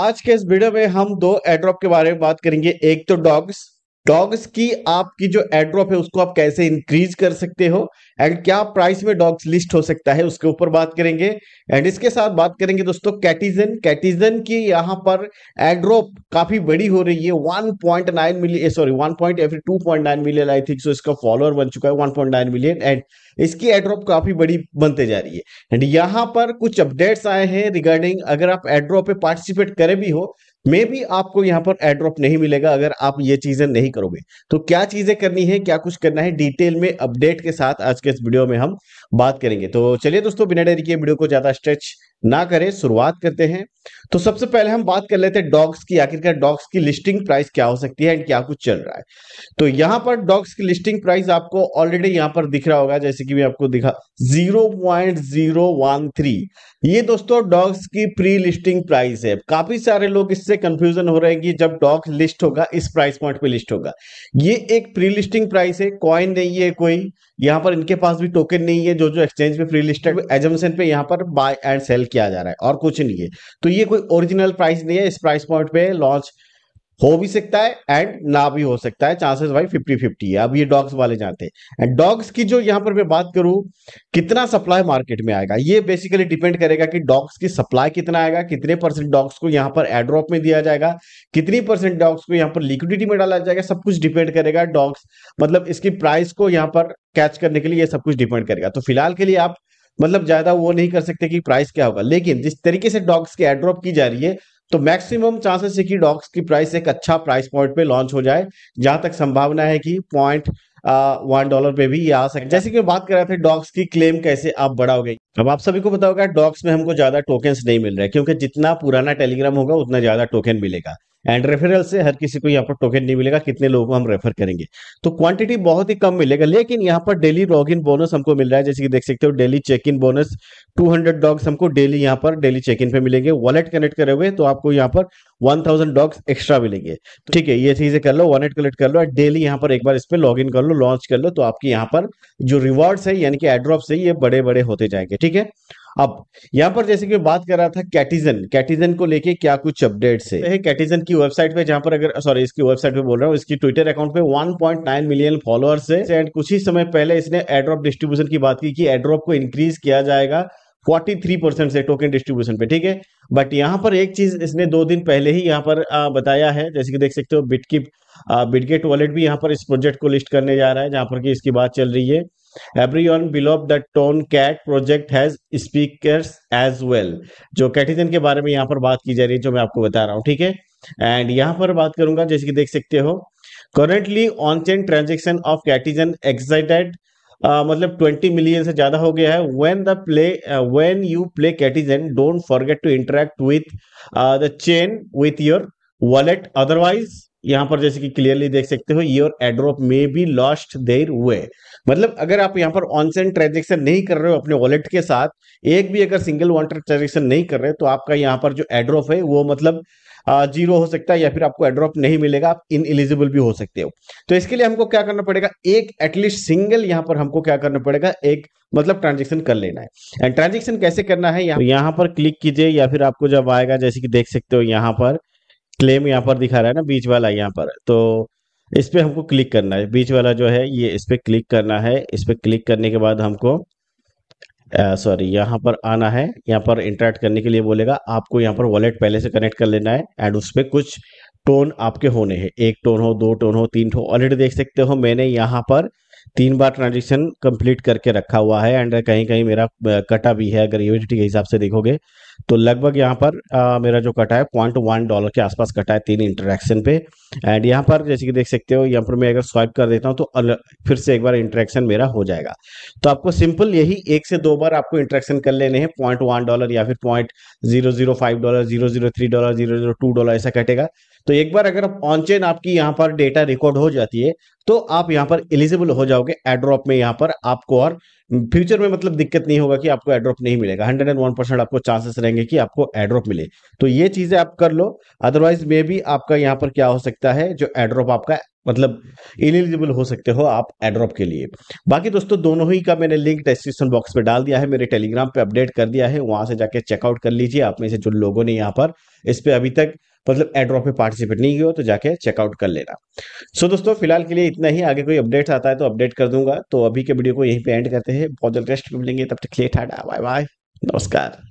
आज के इस वीडियो में हम दो एड्रॉप के बारे में बात करेंगे एक तो डॉग्स डॉग्स की आपकी जो एड्रॉप है उसको आप कैसे इंक्रीज कर सकते हो एंड क्या प्राइस में डॉग्स लिस्ट हो सकता है उसके ऊपर बात करेंगे एंड इसके साथ बात करेंगे दोस्तों कैटिजन कैटिजन की यहां पर एड्रॉप काफी बड़ी हो रही है 1.9 million sorry one point two point nine million I think so इसका फॉलोअर बन चुका है one point nine million and इसकी एड्रॉप काफी बड़ी बनते जा रही है एंड यहाँ पर कुछ अपडेट्स आए हैं रिगार्डिंग अगर आप एड्रॉप पे पार्टिसिपेट करें भी हो मे भी आपको यहाँ पर एड्रॉप नहीं मिलेगा अगर आप ये चीजें नहीं करोगे तो क्या चीजें करनी है क्या कुछ करना है डिटेल में अपडेट के साथ आज के इस वीडियो में हम बात करेंगे तो चलिए दोस्तों बिना डेरी के वीडियो को ज्यादा स्ट्रेच ना करें शुरुआत करते हैं तो सबसे पहले हम बात कर लेते हैं डॉग्स की आखिरकार डॉग्स की लिस्टिंग प्राइस क्या हो सकती है एंड क्या कुछ चल रहा है तो यहां पर डॉग्स की लिस्टिंग प्राइस आपको ऑलरेडी यहां पर दिख रहा होगा जैसे कि मैं आपको दिखा 0.013 ये दोस्तों डॉग्स की प्री लिस्टिंग प्राइस है काफी सारे लोग इससे कंफ्यूजन हो रहे हैं कि जब डॉग लिस्ट होगा इस प्राइस पॉइंट पर लिस्ट होगा ये एक प्री लिस्टिंग प्राइस है कॉइन नहीं है कोई यहां पर इनके पास भी टोकन नहीं है जो जो एक्सचेंज में प्री लिस्ट है एजमसन पे यहां पर बाय एंड सेल किया जा रहा है और कुछ नहीं है तो ये कोई ओरिजिनल प्राइस नहीं है इस प्राइस पॉइंट पे लॉन्च हो भी सकता है एंड ना भी हो सकता है चांसेस भाई फिफ्टी फिफ्टी है अब ये डॉग्स वाले जानते हैं एंड डॉग्स की जो यहाँ पर मैं बात करूं कितना सप्लाई मार्केट में आएगा ये बेसिकली डिपेंड करेगा कि डॉग्स की सप्लाई कितना आएगा कितने परसेंट डॉग्स को यहाँ पर एड्रॉप में दिया जाएगा कितनी परसेंट डॉग्स को यहाँ पर लिक्विडिटी में डाला जाएगा सब कुछ डिपेंड करेगा डॉग्स मतलब इसकी प्राइस को यहाँ पर कैच करने के लिए ये सब कुछ डिपेंड करेगा तो फिलहाल के लिए आप मतलब ज्यादा वो नहीं कर सकते कि प्राइस क्या होगा लेकिन जिस तरीके से डॉग्स की एड्रॉप की जा रही है तो मैक्सिमम चांसेस है कि डॉग्स की प्राइस एक अच्छा प्राइस पॉइंट पे लॉन्च हो जाए जहां तक संभावना है कि पॉइंट वन डॉलर पे भी ये आ सके जैसे कि बात कर रहे थे डॉग्स की क्लेम कैसे आप बढ़ाओगे अब आप सभी को बताओगे डॉग्स में हमको ज्यादा टोकन नहीं मिल रहे क्योंकि जितना पुराना टेलीग्राम होगा उतना ज्यादा टोकन मिलेगा एंड रेफरल से हर किसी को यहाँ पर टोकन नहीं मिलेगा कितने लोगों को हम रेफर करेंगे तो क्वांटिटी बहुत ही कम मिलेगा लेकिन यहाँ पर डेली लॉग इन बोनस हमको मिल रहा है जैसे कि देख सकते हो daily check in bonus 200 dogs हमको डेली यहाँ पर डेली चेक इन पे मिलेंगे वॉलेट कनेक्ट करे हुए तो आपको यहाँ पर 1000 डॉग्स एक्स्ट्रा मिलेंगे ठीक है ये चीजें कर लो वॉलेट कलेक्ट कर लो डेली यहाँ पर एक बार इस पर लॉग इन कर लो लॉन्च कर लो तो आपके यहाँ पर जो रिवॉर्ड्स है यानी कि एड्रॉप्स है ये बड़े बड़े होते जाएंगे ठीक है अब यहाँ पर जैसे कि मैं बात कर रहा था कैटिजन कैटिजन को लेके क्या कुछ अपडेट्स है कैटिजन की वेबसाइट पे जहां पर अगर सॉरी इसकी वेबसाइट पे बोल रहा हूँ इसकी ट्विटर अकाउंट पे 1.9 मिलियन फॉलोअर्स है एंड कुछ ही समय पहले इसने एड्रॉप डिस्ट्रीब्यूशन की बात की कि एड्रॉप को इंक्रीज किया जाएगा 43 परसेंट से टोकन डिस्ट्रीब्यूशन पे ठीक है बट यहाँ पर एक चीज इसने दो दिन पहले ही यहाँ पर आ, बताया है जैसे कि देख सकते हो बिटकिप बिटगेट वॉलेट भी यहाँ पर इस प्रोजेक्ट को लिस्ट करने जा रहा है जहां पर कि इसकी बात चल रही है everyone below the tone cat project has speakers as well जो कैटिजन के बारे में यहां पर बात की जा रही है जो मैं आपको बता रहा हूं ठीक है एंड यहां पर बात करूंगा जैसे कि देख सकते हो currently on chain transaction of Catizen excited मतलब 20 मिलियन से ज्यादा हो गया है when the play when you play Catizen don't forget to interact with the chain with your wallet otherwise यहां पर जैसे कि क्लियरली देख सकते हो your airdrop may be lost there हुए मतलब अगर आप यहाँ पर ऑनसेन ट्रांजेक्शन नहीं कर रहे हो अपने वॉलेट के साथ एक भी अगर सिंगल वॉन्टर ट्रांजेक्शन नहीं कर रहे तो आपका यहाँ पर जो एड्रॉप है वो मतलब जीरो हो सकता है या फिर आपको एड्रॉप नहीं मिलेगा आप इन एलिजिबल भी हो सकते हो तो इसके लिए हमको क्या करना पड़ेगा एक एटलीस्ट सिंगल यहाँ पर हमको क्या करना पड़ेगा एक मतलब ट्रांजेक्शन कर लेना है एंड ट्रांजेक्शन कैसे करना है यहां तो पर क्लिक कीजिए या फिर आपको जब आएगा जैसे कि देख सकते हो यहाँ पर क्लेम यहाँ पर दिखा रहा है ना बीच वाला यहाँ पर तो इस पर हमको क्लिक करना है बीच वाला जो है ये इस पर क्लिक करना है इस पर क्लिक करने के बाद हमको सॉरी यहाँ पर आना है यहाँ पर इंटरेक्ट करने के लिए बोलेगा आपको यहाँ पर वॉलेट पहले से कनेक्ट कर लेना है एंड उस पर कुछ टोन आपके होने हैं एक टोन हो दो टोन हो तीन टोन ऑलरेडी देख सकते हो मैंने यहाँ पर तीन बार ट्रांजेक्शन कंप्लीट करके रखा हुआ है एंड कहीं कहीं मेरा कटा भी है अगर यूनिटी के हिसाब से देखोगे तो लगभग यहाँ पर आ, मेरा जो कटा है पॉइंट वन डॉलर के आसपास कटा है तीन इंटरेक्शन पे एंड यहाँ पर जैसे कि देख सकते हो यहाँ पर मैं अगर स्वाइप कर देता हूँ तो फिर से एक बार इंटरेक्शन मेरा हो जाएगा तो आपको सिंपल यही एक से दो बार आपको इंटरेक्शन कर लेने हैं पॉइंट वन डॉलर या फिर point zero zero five dollar zero zero three dollar zero zero two dollar ऐसा कटेगा तो एक बार अगर ऑनचेन आपकी यहाँ पर डेटा रिकॉर्ड हो जाती है तो आप यहाँ पर एलिजिबल हो जाओगे एड्रॉप में यहां पर आपको और फ्यूचर में मतलब दिक्कत नहीं होगा कि आपको एड्रॉप नहीं मिलेगा हंड्रेड एंड वन परसेंट आपको चांसेस रहेंगे कि आपको एड्रॉप मिले तो ये चीजें आप कर लो अदरवाइज में भी आपका यहां पर क्या हो सकता है जो एड्रॉप आपका मतलब इलिजिबल हो सकते हो आप एड्रॉप के लिए बाकी दोस्तों दोनों ही का मैंने लिंक डिस्क्रिप्शन बॉक्स में डाल दिया है मेरे टेलीग्राम पे अपडेट कर दिया है वहां से जाके चेकआउट कर लीजिए आप में से जो लोगों ने यहाँ पर इस पर अभी तक मतलब एड्रॉप में पार्टिसिपेट नहीं किया तो जाके चेकआउट कर लेना सो so दोस्तों फिलहाल के लिए इतना ही आगे कोई अपडेट आता है तो अपडेट कर दूंगा तो अभी के वीडियो को यहीं पे एंड करते हैं बहुत जल्द रेस्ट मिलेंगे तब तक लेट आटा बाय बाय नमस्कार